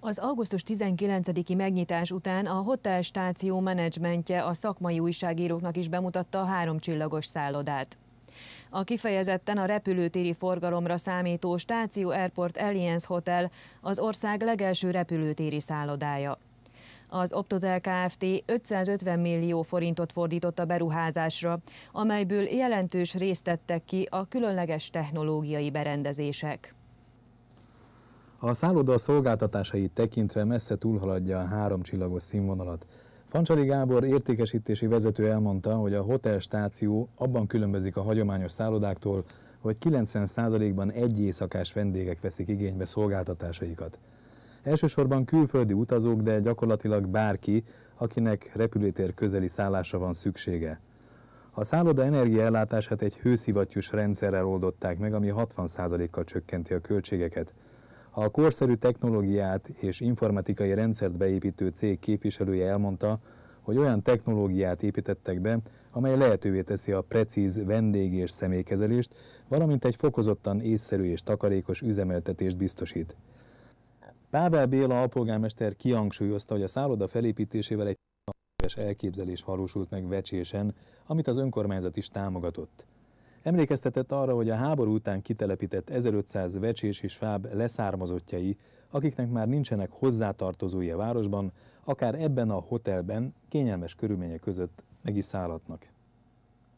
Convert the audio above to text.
Az augusztus 19-i megnyitás után a hotel stáció menedzsmentje a szakmai újságíróknak is bemutatta a háromcsillagos szállodát. A kifejezetten a repülőtéri forgalomra számító Stáció Airport Alliance Hotel az ország legelső repülőtéri szállodája. Az Optotel Kft. 550 millió forintot fordított a beruházásra, amelyből jelentős részt tettek ki a különleges technológiai berendezések. A szálloda szolgáltatásait tekintve messze túlhaladja a három csillagos színvonalat. Fancsali Gábor értékesítési vezető elmondta, hogy a hotel-stáció abban különbözik a hagyományos szállodáktól, hogy 90%-ban egy éjszakás vendégek veszik igénybe szolgáltatásaikat. Elsősorban külföldi utazók, de gyakorlatilag bárki, akinek repülőtér közeli szállása van szüksége. A szálloda energiaellátását egy hőszivattyús rendszerrel oldották meg, ami 60%-kal csökkenti a költségeket. A korszerű technológiát és informatikai rendszert beépítő cég képviselője elmondta, hogy olyan technológiát építettek be, amely lehetővé teszi a precíz vendég és személykezelést, valamint egy fokozottan észszerű és takarékos üzemeltetést biztosít. Pável Béla alpolgármester kihangsúlyozta, hogy a szálloda felépítésével egy elképzelés valósult meg vecsésen, amit az önkormányzat is támogatott. Emlékeztetett arra, hogy a háború után kitelepített 1500 vecsés és fáb leszármazottjai, akiknek már nincsenek hozzátartozói a városban, akár ebben a hotelben kényelmes körülmények között meg is szállhatnak.